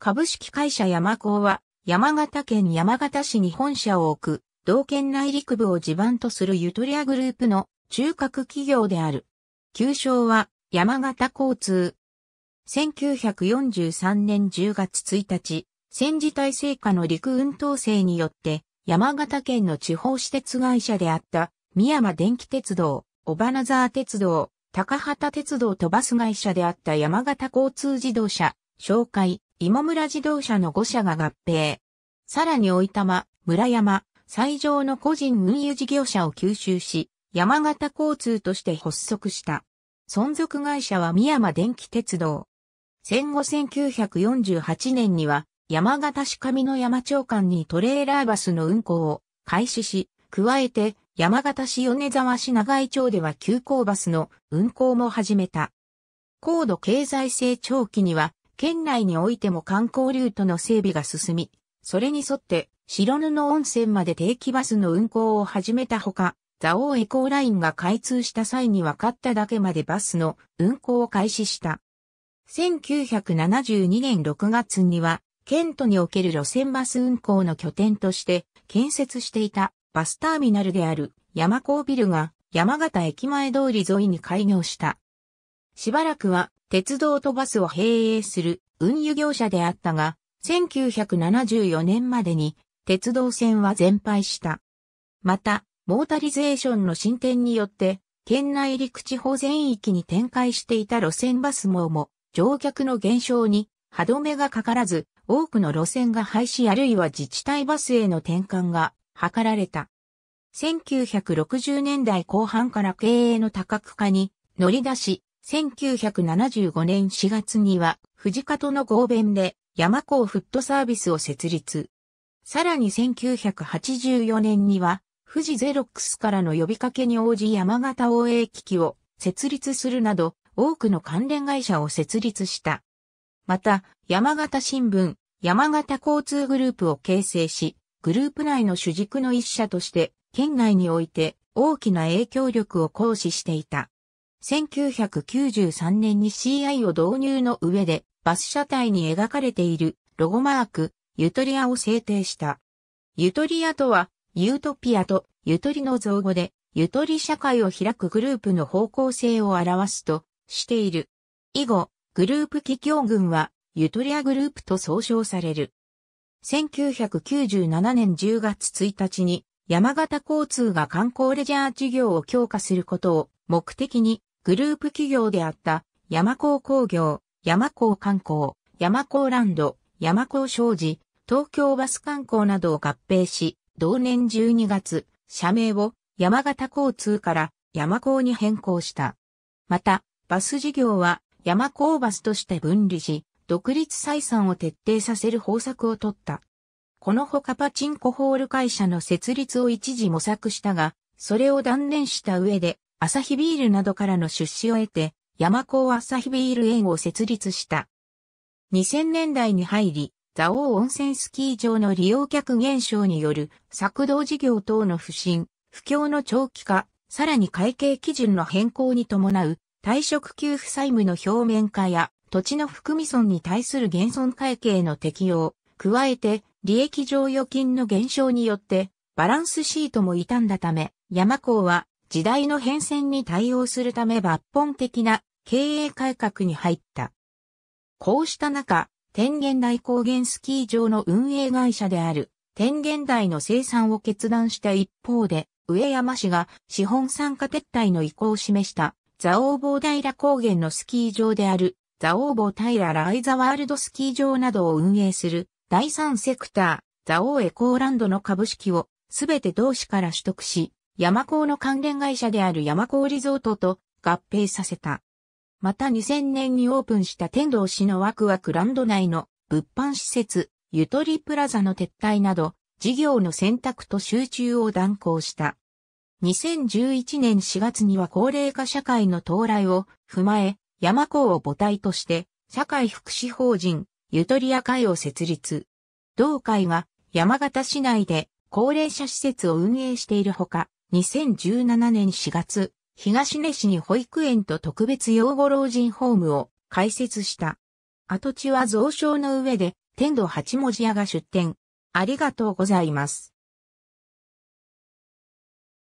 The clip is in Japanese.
株式会社山高は、山形県山形市に本社を置く、同県内陸部を地盤とするユトリアグループの中核企業である。旧称は、山形交通。1943年10月1日、戦時体制下の陸運統制によって、山形県の地方私鉄会社であった、三山電気鉄道、小花沢鉄道、高畑鉄道とバス会社であった山形交通自動車、紹介、今村自動車の5社が合併。さらに大玉、村山、最上の個人運輸事業者を吸収し、山形交通として発足した。存続会社は宮山電気鉄道。戦後1948年には、山形市上の山町間にトレーラーバスの運行を開始し、加えて山形市米沢市長井町では急行バスの運行も始めた。高度経済成長期には県内においても観光ルートの整備が進み、それに沿って白布温泉まで定期バスの運行を始めたほか、蔵王エコーラインが開通した際に分かっただけまでバスの運行を開始した。1972年6月には、ケントにおける路線バス運行の拠点として建設していたバスターミナルである山高ビルが山形駅前通り沿いに開業した。しばらくは鉄道とバスを併営する運輸業者であったが、1974年までに鉄道線は全廃した。また、モータリゼーションの進展によって、県内陸地方全域に展開していた路線バス網も、乗客の減少に歯止めがかからず、多くの路線が廃止あるいは自治体バスへの転換が図られた。1960年代後半から経営の多角化に乗り出し、1975年4月には、藤方の合弁で、山港フットサービスを設立。さらに1984年には、富士ゼロックスからの呼びかけに応じ山形応援機器を設立するなど、多くの関連会社を設立した。また、山形新聞、山形交通グループを形成し、グループ内の主軸の一社として、県内において大きな影響力を行使していた。1993年に CI を導入の上で、バス車体に描かれているロゴマーク、ゆとりアを制定した。ゆとりアとは、ユートピアとゆとりの造語で、ゆとり社会を開くグループの方向性を表すとしている。以後、グループ企業群は、ゆとりアグループと総称される。1997年10月1日に、山形交通が観光レジャー事業を強化することを目的に、グループ企業であった山高工業、山高観光、山高ランド、山高商事、東京バス観光などを合併し、同年12月、社名を山形交通から山高に変更した。また、バス事業は山高バスとして分離し、独立採算を徹底させる方策を取った。このほかパチンコホール会社の設立を一時模索したが、それを断念した上で、アサヒビールなどからの出資を得て、山高アサヒビール園を設立した。2000年代に入り、蔵王温泉スキー場の利用客減少による作動事業等の不振、不況の長期化、さらに会計基準の変更に伴う退職給付債務の表面化や土地の含み損に対する減損会計の適用、加えて利益上預金の減少によってバランスシートも傷んだため、山高は時代の変遷に対応するため抜本的な経営改革に入った。こうした中、天元大高原スキー場の運営会社である天元台の生産を決断した一方で、上山市が資本参加撤退の意向を示したザオーボー平高原のスキー場であるザオーボー平ライザワールドスキー場などを運営する第三セクター、ザオーエコーランドの株式をすべて同市から取得し、山高の関連会社である山高リゾートと合併させた。また2000年にオープンした天童市のワクワクランド内の物販施設、ゆとりプラザの撤退など、事業の選択と集中を断行した。2011年4月には高齢化社会の到来を踏まえ、山高を母体として、社会福祉法人、ゆとりや会を設立。同会が山形市内で高齢者施設を運営しているほか、2017年4月、東根市に保育園と特別養護老人ホームを開設した。跡地は増床の上で、天童八文字屋が出店。ありがとうございます。